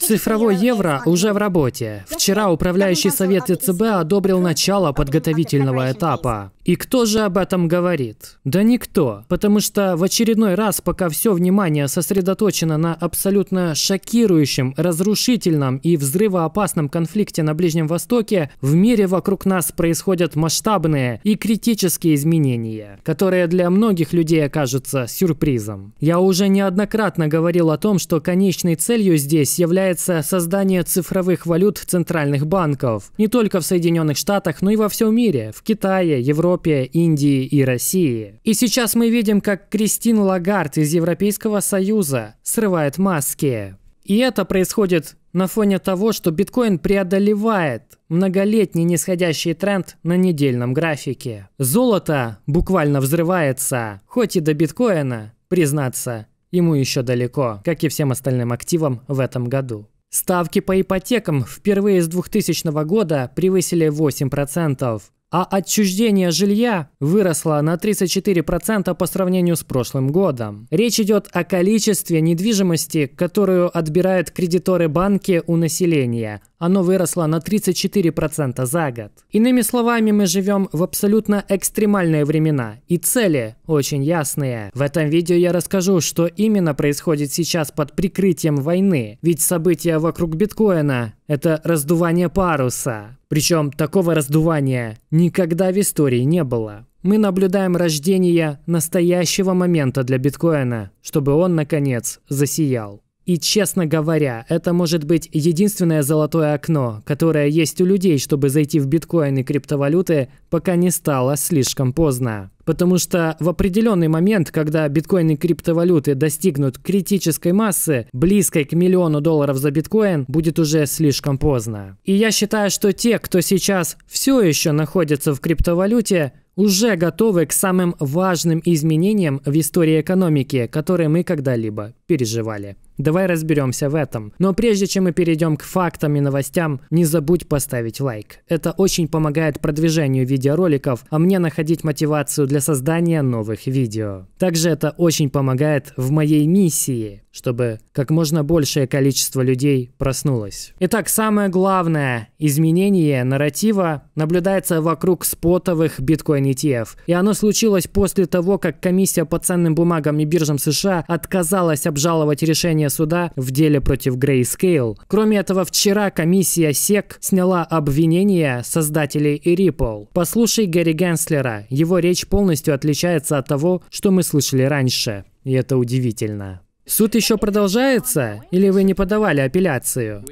Цифровой евро уже в работе. Вчера управляющий совет ЕЦБ одобрил начало подготовительного этапа. И кто же об этом говорит? Да никто, потому что в очередной раз, пока все внимание сосредоточено на абсолютно шокирующем, разрушительном и взрывоопасном конфликте на Ближнем Востоке, в мире вокруг нас происходят масштабные и критические изменения, которые для многих людей окажутся сюрпризом. Я уже неоднократно говорил о том, что конечной целью здесь является создание цифровых валют центральных банков, не только в Соединенных Штатах, но и во всем мире, в Китае, Европе, Европе, Индии и России. И сейчас мы видим, как Кристин Лагард из Европейского Союза срывает маски. И это происходит на фоне того, что биткоин преодолевает многолетний нисходящий тренд на недельном графике. Золото буквально взрывается, хоть и до биткоина, признаться, ему еще далеко, как и всем остальным активам в этом году. Ставки по ипотекам впервые с 2000 года превысили 8% а отчуждение жилья выросло на 34% по сравнению с прошлым годом. Речь идет о количестве недвижимости, которую отбирают кредиторы банки у населения, оно выросло на 34% за год. Иными словами, мы живем в абсолютно экстремальные времена, и цели очень ясные. В этом видео я расскажу, что именно происходит сейчас под прикрытием войны, ведь события вокруг биткоина – это раздувание паруса. Причем такого раздувания никогда в истории не было мы наблюдаем рождение настоящего момента для биткоина, чтобы он, наконец, засиял. И, честно говоря, это может быть единственное золотое окно, которое есть у людей, чтобы зайти в биткоин и криптовалюты, пока не стало слишком поздно. Потому что в определенный момент, когда биткоин и криптовалюты достигнут критической массы, близкой к миллиону долларов за биткоин, будет уже слишком поздно. И я считаю, что те, кто сейчас все еще находится в криптовалюте, уже готовы к самым важным изменениям в истории экономики, которые мы когда-либо переживали. Давай разберемся в этом. Но прежде чем мы перейдем к фактам и новостям, не забудь поставить лайк. Это очень помогает продвижению видеороликов, а мне находить мотивацию для создания новых видео. Также это очень помогает в моей миссии, чтобы как можно большее количество людей проснулось. Итак, самое главное изменение нарратива наблюдается вокруг спотовых биткоин ETF. И оно случилось после того, как комиссия по ценным бумагам и биржам США отказалась обжаловать решение заседание суда в деле против Grayscale. Кроме этого, вчера комиссия SEC сняла обвинение создателей Ripple. Послушай Гэри Генслера, его речь полностью отличается от того, что мы слышали раньше. И это удивительно. Суд еще продолжается? Или вы не подавали апелляцию?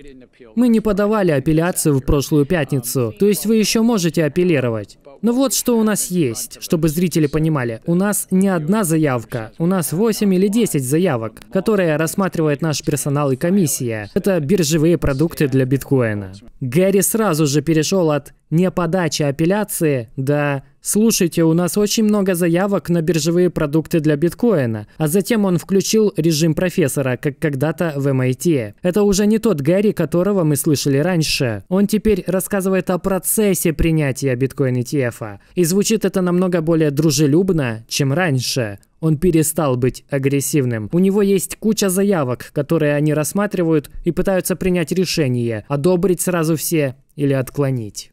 Мы не подавали апелляцию в прошлую пятницу, то есть вы еще можете апеллировать. Но ну вот что у нас есть, чтобы зрители понимали. У нас не одна заявка, у нас 8 или 10 заявок, которые рассматривает наш персонал и комиссия. Это биржевые продукты для биткоина. Гэри сразу же перешел от не подача апелляции, да «Слушайте, у нас очень много заявок на биржевые продукты для биткоина». А затем он включил режим профессора, как когда-то в MIT. Эм это уже не тот Гэри, которого мы слышали раньше. Он теперь рассказывает о процессе принятия биткоин ETF. И звучит это намного более дружелюбно, чем раньше. Он перестал быть агрессивным. У него есть куча заявок, которые они рассматривают и пытаются принять решение, одобрить сразу все или отклонить.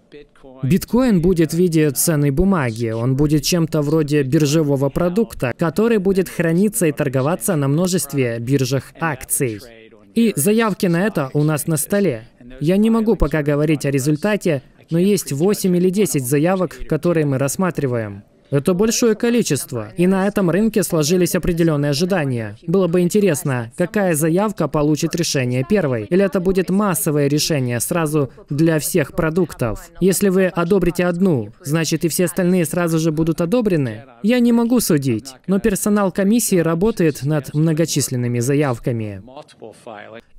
Биткоин будет в виде ценной бумаги, он будет чем-то вроде биржевого продукта, который будет храниться и торговаться на множестве биржах акций. И заявки на это у нас на столе. Я не могу пока говорить о результате, но есть 8 или 10 заявок, которые мы рассматриваем. Это большое количество, и на этом рынке сложились определенные ожидания. Было бы интересно, какая заявка получит решение первой, или это будет массовое решение сразу для всех продуктов. Если вы одобрите одну, значит и все остальные сразу же будут одобрены? Я не могу судить, но персонал комиссии работает над многочисленными заявками.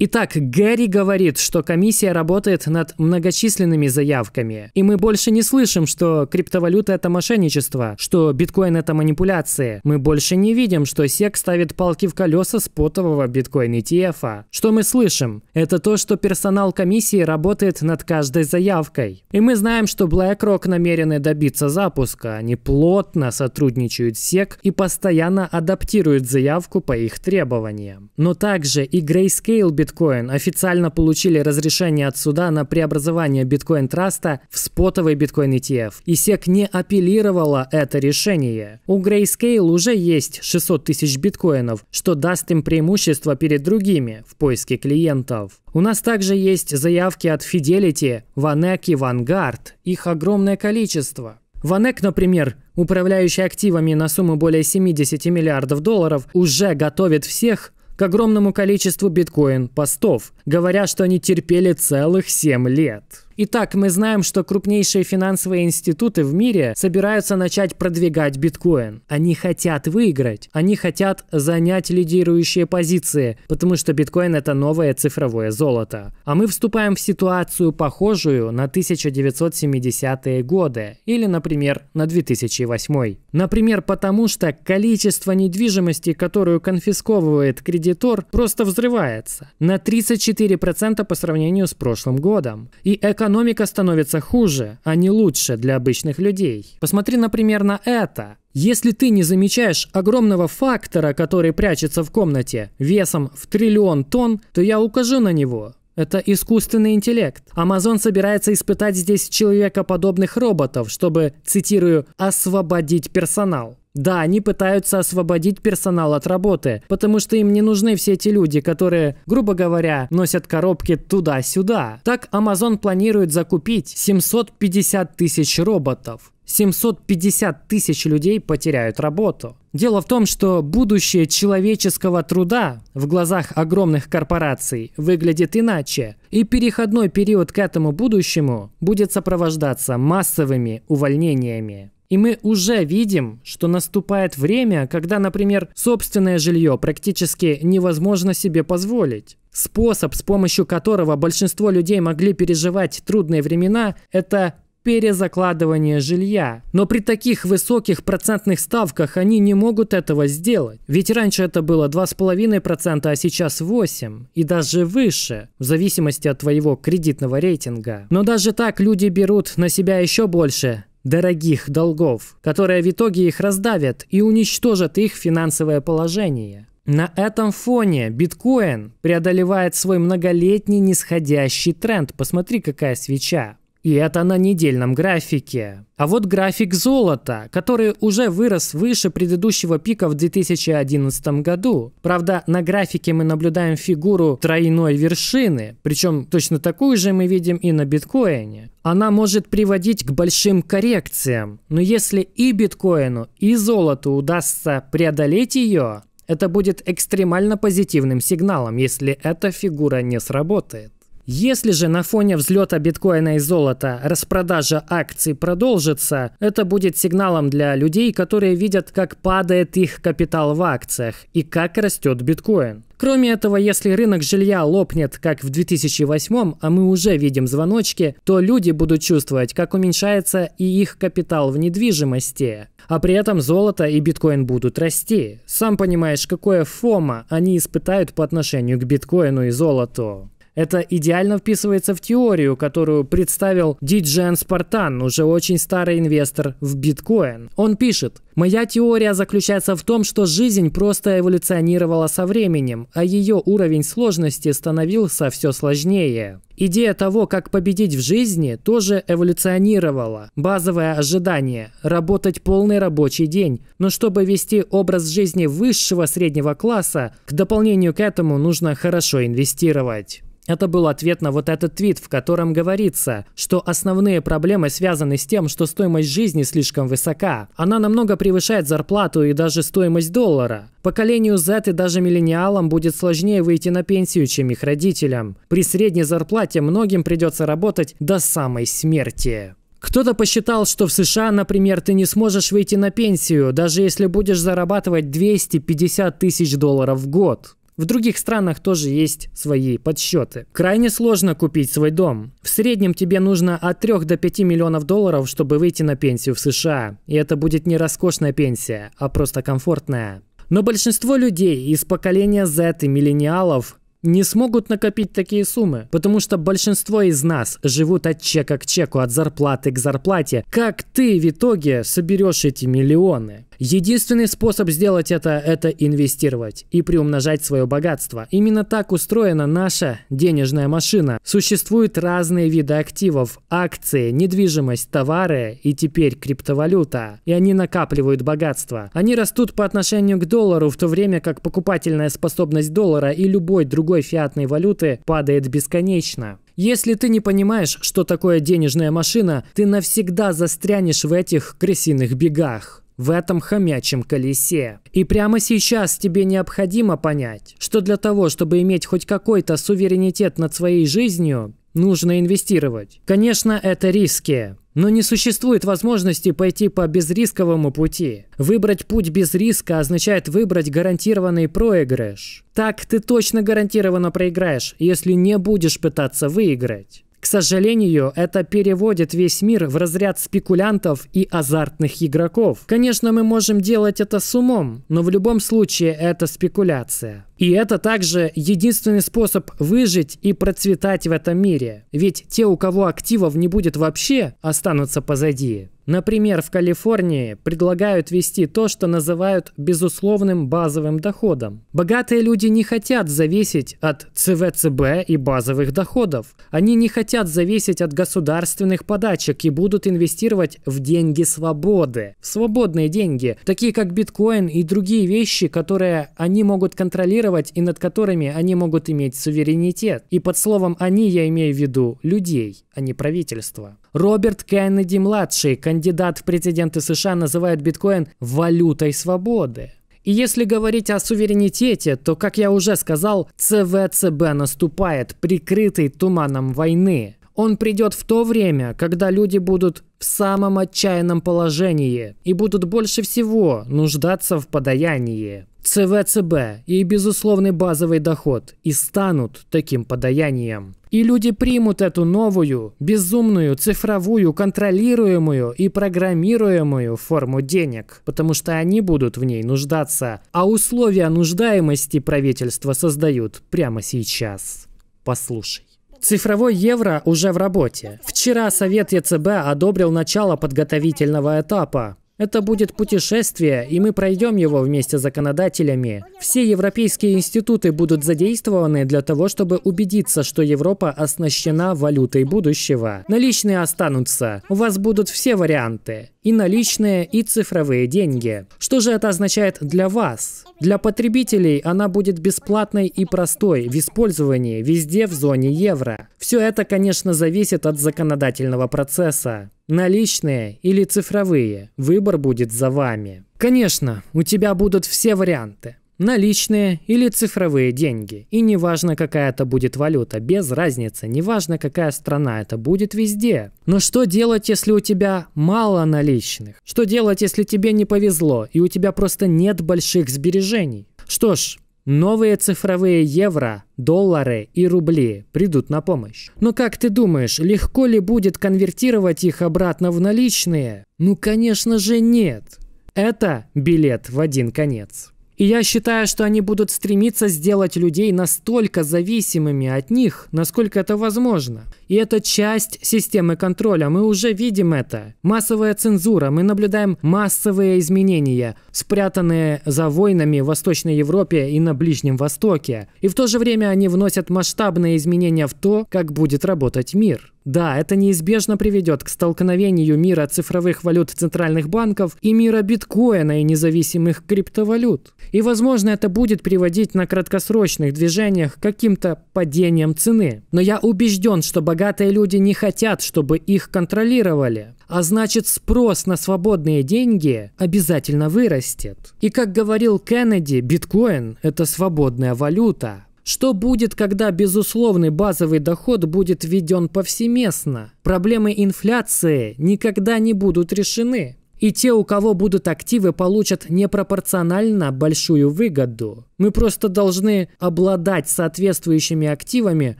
Итак, Гэри говорит, что комиссия работает над многочисленными заявками, и мы больше не слышим, что криптовалюта — это мошенничество, что биткоин это манипуляция, Мы больше не видим, что SEC ставит палки в колеса спотового биткоин ETF. А. Что мы слышим? Это то, что персонал комиссии работает над каждой заявкой. И мы знаем, что BlackRock намерены добиться запуска. Они плотно сотрудничают с SEC и постоянно адаптируют заявку по их требованиям. Но также и Grayscale Bitcoin официально получили разрешение от суда на преобразование биткоин-траста в спотовый биткоин ETF. И SEC а. не апеллировала это это решение. У Grayscale уже есть 600 тысяч биткоинов, что даст им преимущество перед другими в поиске клиентов. У нас также есть заявки от Fidelity, Vanek и Vanguard. Их огромное количество. Ванек, например, управляющий активами на сумму более 70 миллиардов долларов, уже готовит всех к огромному количеству биткоин-постов, говоря, что они терпели целых 7 лет. Итак, мы знаем, что крупнейшие финансовые институты в мире собираются начать продвигать биткоин. Они хотят выиграть, они хотят занять лидирующие позиции, потому что биткоин это новое цифровое золото. А мы вступаем в ситуацию, похожую на 1970-е годы или, например, на 2008. Например, потому что количество недвижимости, которую конфисковывает кредитор, просто взрывается на 34% по сравнению с прошлым годом. И экономика экономика становится хуже, а не лучше для обычных людей. Посмотри, например, на это. Если ты не замечаешь огромного фактора, который прячется в комнате весом в триллион тонн, то я укажу на него. Это искусственный интеллект. Amazon собирается испытать здесь человекоподобных роботов, чтобы, цитирую, «освободить персонал». Да, они пытаются освободить персонал от работы, потому что им не нужны все эти люди, которые, грубо говоря, носят коробки туда-сюда. Так Amazon планирует закупить 750 тысяч роботов. 750 тысяч людей потеряют работу. Дело в том, что будущее человеческого труда в глазах огромных корпораций выглядит иначе, и переходной период к этому будущему будет сопровождаться массовыми увольнениями. И мы уже видим, что наступает время, когда, например, собственное жилье практически невозможно себе позволить. Способ, с помощью которого большинство людей могли переживать трудные времена, это перезакладывание жилья. Но при таких высоких процентных ставках они не могут этого сделать. Ведь раньше это было 2,5%, а сейчас 8%. И даже выше, в зависимости от твоего кредитного рейтинга. Но даже так люди берут на себя еще больше дорогих долгов, которые в итоге их раздавят и уничтожат их финансовое положение. На этом фоне биткоин преодолевает свой многолетний нисходящий тренд. Посмотри, какая свеча. И это на недельном графике. А вот график золота, который уже вырос выше предыдущего пика в 2011 году. Правда, на графике мы наблюдаем фигуру тройной вершины, причем точно такую же мы видим и на биткоине. Она может приводить к большим коррекциям, но если и биткоину, и золоту удастся преодолеть ее, это будет экстремально позитивным сигналом, если эта фигура не сработает. Если же на фоне взлета биткоина и золота распродажа акций продолжится, это будет сигналом для людей, которые видят, как падает их капитал в акциях и как растет биткоин. Кроме этого, если рынок жилья лопнет, как в 2008, а мы уже видим звоночки, то люди будут чувствовать, как уменьшается и их капитал в недвижимости. А при этом золото и биткоин будут расти. Сам понимаешь, какое фома они испытают по отношению к биткоину и золоту. Это идеально вписывается в теорию, которую представил Диджен Спартан, уже очень старый инвестор в биткоин. Он пишет, «Моя теория заключается в том, что жизнь просто эволюционировала со временем, а ее уровень сложности становился все сложнее». Идея того, как победить в жизни, тоже эволюционировала. Базовое ожидание – работать полный рабочий день. Но чтобы вести образ жизни высшего среднего класса, к дополнению к этому нужно хорошо инвестировать. Это был ответ на вот этот твит, в котором говорится, что основные проблемы связаны с тем, что стоимость жизни слишком высока. Она намного превышает зарплату и даже стоимость доллара. Поколению Z и даже миллениалам будет сложнее выйти на пенсию, чем их родителям. При средней зарплате многим придется работать до самой смерти. Кто-то посчитал, что в США, например, ты не сможешь выйти на пенсию, даже если будешь зарабатывать 250 тысяч долларов в год. В других странах тоже есть свои подсчеты. Крайне сложно купить свой дом. В среднем тебе нужно от 3 до 5 миллионов долларов, чтобы выйти на пенсию в США. И это будет не роскошная пенсия, а просто комфортная. Но большинство людей из поколения Z и миллениалов не смогут накопить такие суммы, потому что большинство из нас живут от чека к чеку, от зарплаты к зарплате. Как ты в итоге соберешь эти миллионы? Единственный способ сделать это – это инвестировать и приумножать свое богатство. Именно так устроена наша денежная машина. Существуют разные виды активов – акции, недвижимость, товары и теперь криптовалюта. И они накапливают богатство. Они растут по отношению к доллару, в то время как покупательная способность доллара и любой другой фиатной валюты падает бесконечно. Если ты не понимаешь, что такое денежная машина, ты навсегда застрянешь в этих крысиных бегах в этом хомячем колесе. И прямо сейчас тебе необходимо понять, что для того, чтобы иметь хоть какой-то суверенитет над своей жизнью, нужно инвестировать. Конечно, это риски. Но не существует возможности пойти по безрисковому пути. Выбрать путь без риска означает выбрать гарантированный проигрыш. Так ты точно гарантированно проиграешь, если не будешь пытаться выиграть. К сожалению, это переводит весь мир в разряд спекулянтов и азартных игроков. Конечно, мы можем делать это с умом, но в любом случае это спекуляция. И это также единственный способ выжить и процветать в этом мире. Ведь те, у кого активов не будет вообще, останутся позади. Например, в Калифорнии предлагают вести то, что называют безусловным базовым доходом. Богатые люди не хотят зависеть от ЦВЦБ и базовых доходов. Они не хотят зависеть от государственных подачек и будут инвестировать в деньги свободы. В свободные деньги, такие как биткоин и другие вещи, которые они могут контролировать и над которыми они могут иметь суверенитет. И под словом «они» я имею в виду людей, а не правительство. Роберт Кеннеди-младший, кандидат в президенты США, называет биткоин «валютой свободы». И если говорить о суверенитете, то, как я уже сказал, ЦВЦБ наступает, прикрытый туманом войны. Он придет в то время, когда люди будут в самом отчаянном положении и будут больше всего нуждаться в подаянии. ЦВЦБ и безусловный базовый доход и станут таким подаянием. И люди примут эту новую, безумную, цифровую, контролируемую и программируемую форму денег, потому что они будут в ней нуждаться, а условия нуждаемости правительства создают прямо сейчас. Послушай. Цифровой евро уже в работе. Вчера Совет ЕЦБ одобрил начало подготовительного этапа. Это будет путешествие, и мы пройдем его вместе с законодателями. Все европейские институты будут задействованы для того, чтобы убедиться, что Европа оснащена валютой будущего. Наличные останутся. У вас будут все варианты и наличные, и цифровые деньги. Что же это означает для вас? Для потребителей она будет бесплатной и простой в использовании везде в зоне евро. Все это, конечно, зависит от законодательного процесса. Наличные или цифровые, выбор будет за вами. Конечно, у тебя будут все варианты. Наличные или цифровые деньги. И неважно, какая это будет валюта, без разницы, неважно, какая страна, это будет везде. Но что делать, если у тебя мало наличных? Что делать, если тебе не повезло и у тебя просто нет больших сбережений? Что ж, Новые цифровые евро, доллары и рубли придут на помощь. Но как ты думаешь, легко ли будет конвертировать их обратно в наличные? Ну, конечно же, нет. Это билет в один конец. И я считаю, что они будут стремиться сделать людей настолько зависимыми от них, насколько это возможно. И это часть системы контроля, мы уже видим это. Массовая цензура, мы наблюдаем массовые изменения, спрятанные за войнами в Восточной Европе и на Ближнем Востоке. И в то же время они вносят масштабные изменения в то, как будет работать мир. Да, это неизбежно приведет к столкновению мира цифровых валют центральных банков и мира биткоина и независимых криптовалют. И, возможно, это будет приводить на краткосрочных движениях к каким-то падениям цены. Но я убежден, что богатые люди не хотят, чтобы их контролировали. А значит, спрос на свободные деньги обязательно вырастет. И, как говорил Кеннеди, биткоин – это свободная валюта. Что будет, когда безусловный базовый доход будет введен повсеместно? Проблемы инфляции никогда не будут решены. И те, у кого будут активы, получат непропорционально большую выгоду. Мы просто должны обладать соответствующими активами,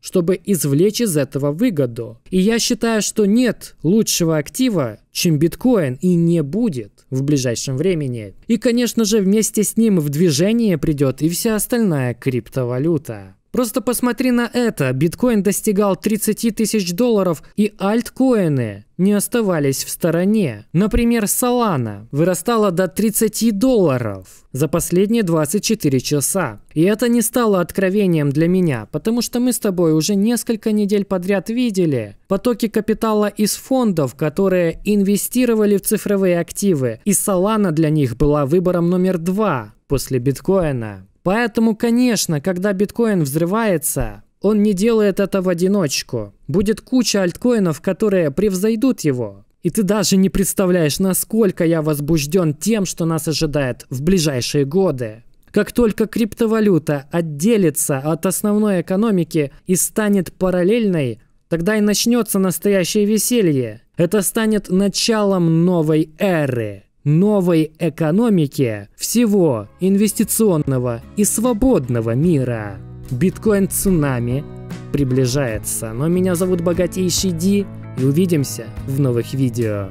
чтобы извлечь из этого выгоду. И я считаю, что нет лучшего актива, чем биткоин, и не будет в ближайшем времени. И, конечно же, вместе с ним в движение придет и вся остальная криптовалюта. Просто посмотри на это. Биткоин достигал 30 тысяч долларов, и альткоины не оставались в стороне. Например, Solana вырастала до 30 долларов за последние 24 часа. И это не стало откровением для меня, потому что мы с тобой уже несколько недель подряд видели потоки капитала из фондов, которые инвестировали в цифровые активы, и Solana для них была выбором номер два после биткоина. Поэтому, конечно, когда биткоин взрывается, он не делает это в одиночку. Будет куча альткоинов, которые превзойдут его. И ты даже не представляешь, насколько я возбужден тем, что нас ожидает в ближайшие годы. Как только криптовалюта отделится от основной экономики и станет параллельной, тогда и начнется настоящее веселье. Это станет началом новой эры новой экономике всего инвестиционного и свободного мира. Биткоин-цунами приближается, но меня зовут Богатейший Ди, и увидимся в новых видео.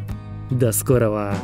До скорого!